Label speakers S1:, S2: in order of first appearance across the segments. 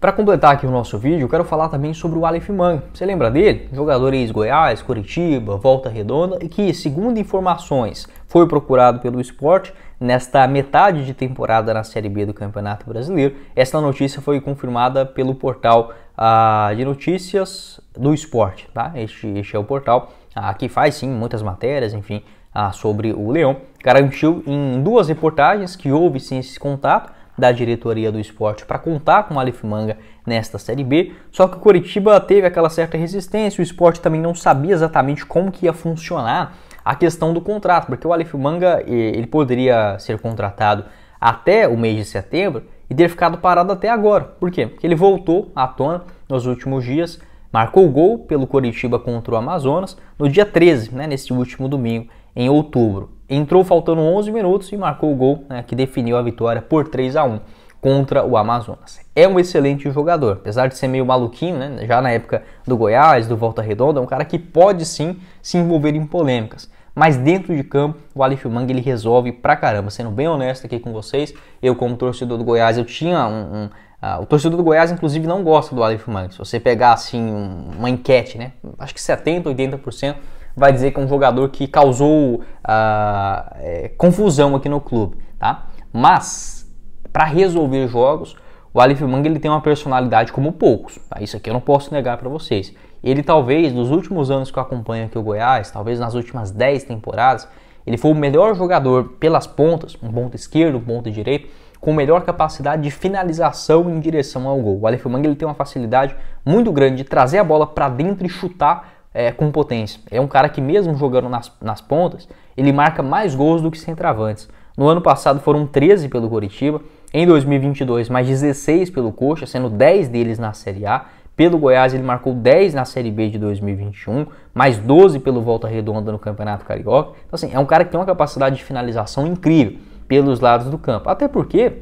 S1: Para completar aqui o nosso vídeo, eu quero falar também sobre o Aleph Manga. Você lembra dele? Jogador ex-Goiás, Curitiba, Volta Redonda e que, segundo informações, foi procurado pelo esporte nesta metade de temporada na Série B do Campeonato Brasileiro. Esta notícia foi confirmada pelo portal ah, de notícias do esporte. Tá? Este, este é o portal ah, que faz sim muitas matérias, enfim, ah, sobre o Leão. Garantiu em duas reportagens que houve sim esse contato da diretoria do esporte para contar com o Aleph Manga nesta Série B, só que o Coritiba teve aquela certa resistência, o esporte também não sabia exatamente como que ia funcionar a questão do contrato, porque o Aleph Manga ele poderia ser contratado até o mês de setembro e ter ficado parado até agora. Por quê? Porque ele voltou à tona nos últimos dias, marcou o gol pelo Coritiba contra o Amazonas no dia 13, né, nesse último domingo, em outubro entrou faltando 11 minutos e marcou o gol né, que definiu a vitória por 3 a 1 contra o Amazonas. É um excelente jogador, apesar de ser meio maluquinho, né, já na época do Goiás, do Volta Redonda, é um cara que pode sim se envolver em polêmicas. Mas dentro de campo, o Aleph Mangue ele resolve pra caramba. Sendo bem honesto aqui com vocês, eu como torcedor do Goiás, eu tinha um... um uh, o torcedor do Goiás, inclusive, não gosta do Aleph Mangue. Se você pegar, assim, um, uma enquete, né? Acho que 70%, 80% vai dizer que é um jogador que causou ah, é, confusão aqui no clube, tá? Mas para resolver jogos, o Alif Manga ele tem uma personalidade como poucos. Tá? Isso aqui eu não posso negar para vocês. Ele talvez nos últimos anos que eu acompanho aqui o Goiás, talvez nas últimas 10 temporadas, ele foi o melhor jogador pelas pontas, um ponto esquerdo, um ponto direito, com melhor capacidade de finalização em direção ao gol. O Aleph Manga ele tem uma facilidade muito grande de trazer a bola para dentro e chutar é, com potência. É um cara que, mesmo jogando nas, nas pontas, ele marca mais gols do que centravantes. No ano passado foram 13 pelo Coritiba, em 2022 mais 16 pelo Coxa, sendo 10 deles na Série A. Pelo Goiás ele marcou 10 na Série B de 2021, mais 12 pelo Volta Redonda no Campeonato Carioca. Então assim, é um cara que tem uma capacidade de finalização incrível pelos lados do campo. Até porque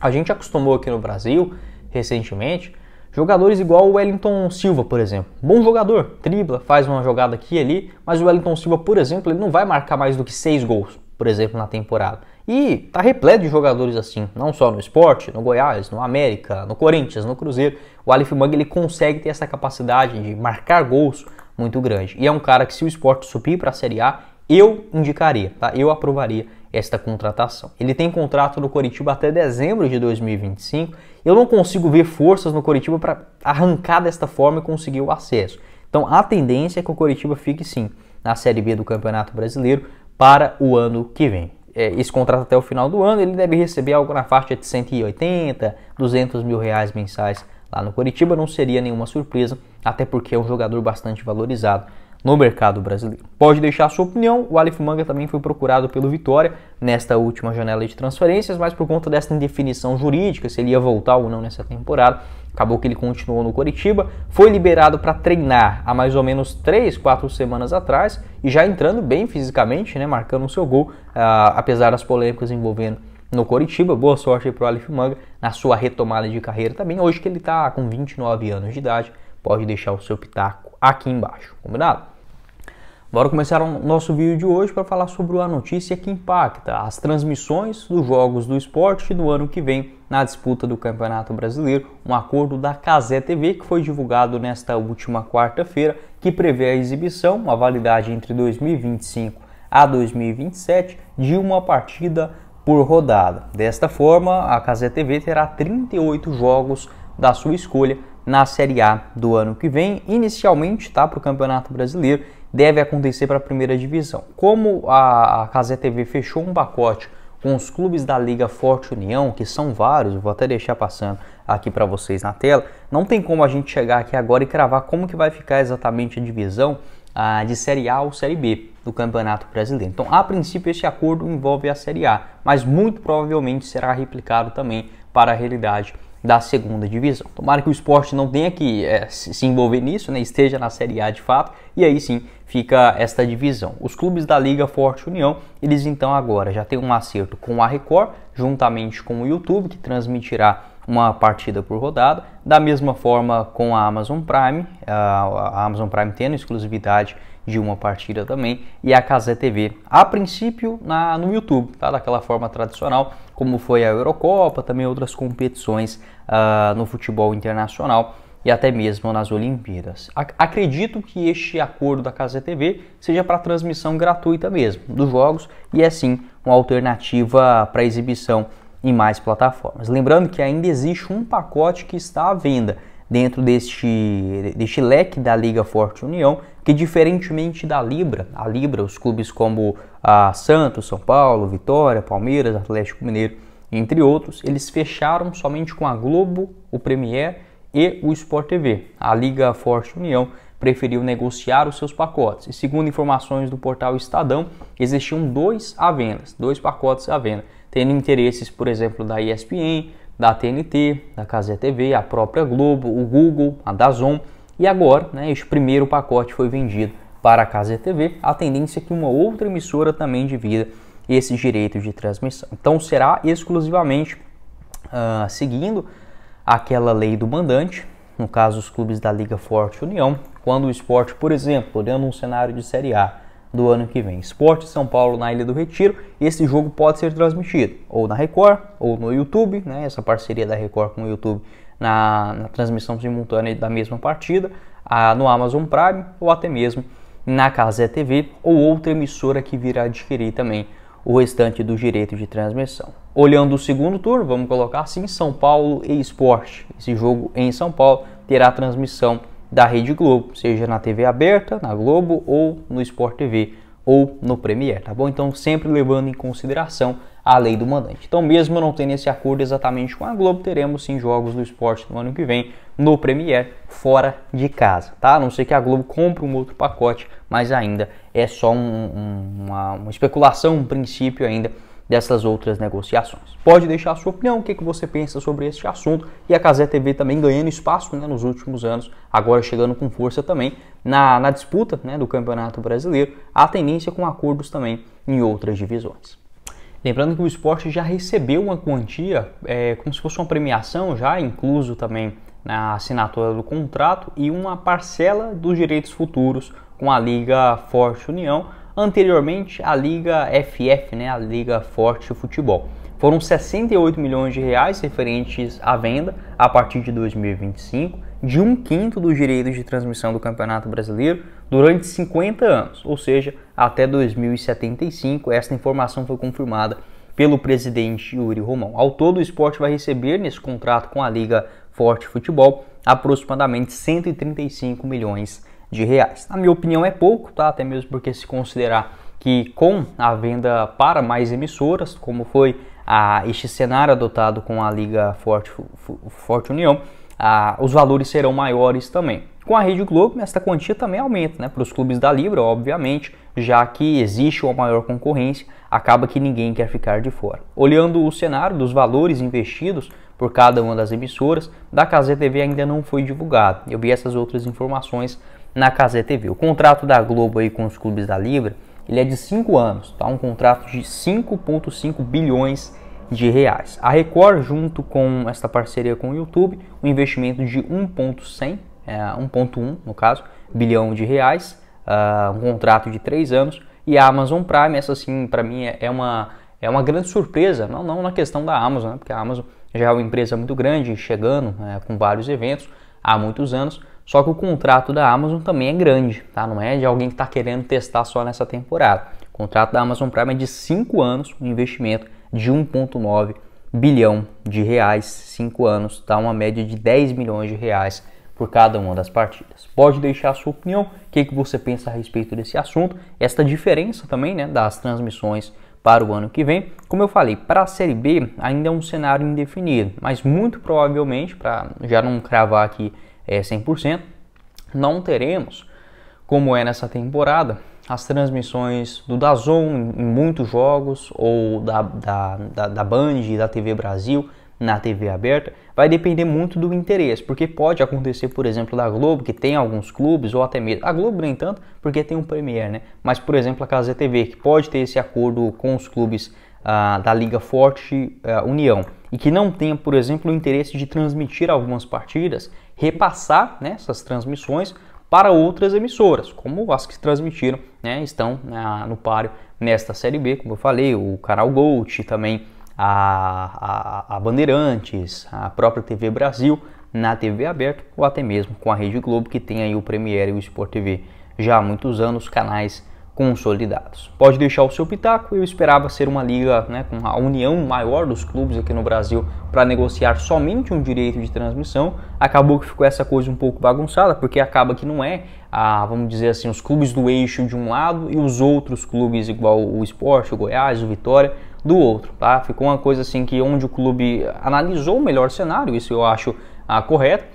S1: a gente acostumou aqui no Brasil recentemente Jogadores igual o Wellington Silva, por exemplo. Bom jogador, tribla, faz uma jogada aqui e ali, mas o Wellington Silva, por exemplo, ele não vai marcar mais do que seis gols, por exemplo, na temporada. E tá repleto de jogadores assim, não só no esporte, no Goiás, no América, no Corinthians, no Cruzeiro. O Aleph Manga ele consegue ter essa capacidade de marcar gols muito grande. E é um cara que se o esporte subir para a Série A, eu indicaria, tá? Eu aprovaria esta contratação. Ele tem contrato no Coritiba até dezembro de 2025. Eu não consigo ver forças no Coritiba para arrancar desta forma e conseguir o acesso. Então a tendência é que o Coritiba fique sim na Série B do Campeonato Brasileiro para o ano que vem. É, esse contrato até o final do ano ele deve receber algo na faixa de 180, 200 mil reais mensais lá no Coritiba. Não seria nenhuma surpresa, até porque é um jogador bastante valorizado no mercado brasileiro. Pode deixar sua opinião, o Aleph Manga também foi procurado pelo Vitória nesta última janela de transferências, mas por conta dessa indefinição jurídica, se ele ia voltar ou não nessa temporada, acabou que ele continuou no Coritiba, foi liberado para treinar há mais ou menos 3, 4 semanas atrás e já entrando bem fisicamente, né, marcando o seu gol, ah, apesar das polêmicas envolvendo no Coritiba. Boa sorte para o Aleph Manga na sua retomada de carreira também. Hoje que ele está com 29 anos de idade, pode deixar o seu pitaco aqui embaixo, combinado? Bora começar o nosso vídeo de hoje para falar sobre a notícia que impacta as transmissões dos jogos do esporte do ano que vem na disputa do Campeonato Brasileiro, um acordo da Casé TV que foi divulgado nesta última quarta-feira, que prevê a exibição, uma validade entre 2025 a 2027 de uma partida por rodada. Desta forma, a Casé TV terá 38 jogos da sua escolha na Série A do ano que vem, inicialmente tá, para o Campeonato Brasileiro, deve acontecer para a primeira divisão. Como a, a TV fechou um pacote com os clubes da Liga Forte União, que são vários, vou até deixar passando aqui para vocês na tela, não tem como a gente chegar aqui agora e cravar como que vai ficar exatamente a divisão ah, de Série A ou Série B do Campeonato Brasileiro. Então, a princípio, esse acordo envolve a Série A, mas muito provavelmente será replicado também para a realidade da segunda divisão. Tomara que o esporte não tenha que é, se envolver nisso, né, esteja na Série A de fato, e aí sim fica esta divisão. Os clubes da Liga Forte União, eles então agora já têm um acerto com a Record, juntamente com o YouTube, que transmitirá uma partida por rodada. Da mesma forma com a Amazon Prime, a Amazon Prime tendo exclusividade de uma partida também, e a Casé TV, a princípio na, no YouTube, tá? daquela forma tradicional, como foi a Eurocopa, também outras competições uh, no futebol internacional e até mesmo nas Olimpíadas. Acredito que este acordo da Casa TV seja para transmissão gratuita mesmo dos jogos e é sim uma alternativa para exibição em mais plataformas. Lembrando que ainda existe um pacote que está à venda dentro deste, deste leque da Liga Forte União, que diferentemente da Libra, a Libra, os clubes como a Santos, São Paulo, Vitória, Palmeiras, Atlético Mineiro, entre outros, eles fecharam somente com a Globo, o Premier e o Sport TV. A Liga Forte União preferiu negociar os seus pacotes. E segundo informações do portal Estadão, existiam dois avenas, dois pacotes à venda, tendo interesses, por exemplo, da ESPN, da TNT, da Casa TV, a própria Globo, o Google, a Dazon. E agora, né, esse primeiro pacote foi vendido para a Casa TV. A tendência é que uma outra emissora também divida esses direitos de transmissão. Então será exclusivamente uh, seguindo aquela lei do mandante, no caso os clubes da Liga Forte União, quando o esporte, por exemplo, olhando um cenário de Série A, do ano que vem. Esporte São Paulo na Ilha do Retiro. Esse jogo pode ser transmitido ou na Record ou no YouTube, né? Essa parceria da Record com o YouTube na, na transmissão simultânea da mesma partida, a, no Amazon Prime ou até mesmo na Casé TV ou outra emissora que virá adquirir também o restante dos direitos de transmissão. Olhando o segundo turno, vamos colocar assim: São Paulo e Esporte. Esse jogo em São Paulo terá transmissão da Rede Globo, seja na TV aberta, na Globo ou no Sport TV ou no Premier, tá bom? Então sempre levando em consideração a lei do mandante. Então mesmo não tendo esse acordo exatamente com a Globo, teremos sim jogos do esporte no ano que vem no Premier fora de casa, tá? A não sei que a Globo compre um outro pacote, mas ainda é só um, um, uma, uma especulação, um princípio ainda dessas outras negociações. Pode deixar a sua opinião, o que, é que você pensa sobre este assunto e a Casé TV também ganhando espaço né, nos últimos anos, agora chegando com força também na, na disputa né, do Campeonato Brasileiro, a tendência com acordos também em outras divisões. Lembrando que o esporte já recebeu uma quantia, é, como se fosse uma premiação, já incluso também na assinatura do contrato, e uma parcela dos direitos futuros com a Liga Forte União, anteriormente à Liga FF, né, a Liga Forte de Futebol. Foram 68 milhões de reais referentes à venda a partir de 2025 de um quinto dos direitos de transmissão do Campeonato Brasileiro durante 50 anos, ou seja, até 2075. Esta informação foi confirmada pelo presidente Yuri Romão. Ao todo, o esporte vai receber nesse contrato com a Liga Forte Futebol aproximadamente 135 milhões de reais. Na minha opinião é pouco, tá? Até mesmo porque se considerar que com a venda para mais emissoras, como foi a, este cenário adotado com a Liga Forte, Forte União, a, os valores serão maiores também. Com a Rede Globo, esta quantia também aumenta, né? Para os clubes da Libra, obviamente, já que existe uma maior concorrência, acaba que ninguém quer ficar de fora. Olhando o cenário dos valores investidos por cada uma das emissoras, da Casé TV ainda não foi divulgado. Eu vi essas outras informações na Casé TV. O contrato da Globo aí com os clubes da Libra, ele é de 5 anos, tá? Um contrato de 5.5 bilhões de reais. A Record junto com essa parceria com o YouTube, um investimento de 1.100, é, 1.1 no caso, bilhão de reais, uh, um contrato de 3 anos e a Amazon Prime, essa sim, para mim é, é uma é uma grande surpresa, não não na questão da Amazon, né? Porque a Amazon já é uma empresa muito grande, chegando é, com vários eventos há muitos anos. Só que o contrato da Amazon também é grande, tá? Não é de alguém que está querendo testar só nessa temporada. O contrato da Amazon Prime é de 5 anos, um investimento de 1,9 bilhão de reais, 5 anos, dá tá? uma média de 10 milhões de reais por cada uma das partidas. Pode deixar a sua opinião, o que, que você pensa a respeito desse assunto, esta diferença também né, das transmissões para o ano que vem. Como eu falei, para a Série B ainda é um cenário indefinido, mas muito provavelmente, para já não cravar aqui é, eh, 100%, não teremos, como é nessa temporada, as transmissões do Dazon em muitos jogos, ou da, da, da, da Band, da TV Brasil, na TV aberta vai depender muito do interesse, porque pode acontecer, por exemplo, da Globo, que tem alguns clubes, ou até mesmo a Globo, no entanto, porque tem um Premier, né? Mas, por exemplo, a Casa TV, que pode ter esse acordo com os clubes ah, da Liga Forte ah, União e que não tenha, por exemplo, o interesse de transmitir algumas partidas, repassar né, essas transmissões para outras emissoras, como as que transmitiram, né, estão ah, no páreo nesta Série B, como eu falei, o Canal Gold, também a, a, a Bandeirantes, a própria TV Brasil, na TV aberta ou até mesmo com a Rede Globo que tem aí o Premiere e o Sport TV já há muitos anos, canais consolidados. Pode deixar o seu pitaco, eu esperava ser uma liga né, com a união maior dos clubes aqui no Brasil para negociar somente um direito de transmissão, acabou que ficou essa coisa um pouco bagunçada, porque acaba que não é, a, vamos dizer assim, os clubes do eixo de um lado e os outros clubes igual o Esporte, o Goiás, o Vitória, do outro, tá? Ficou uma coisa assim que onde o clube analisou o melhor cenário, isso eu acho ah, correto,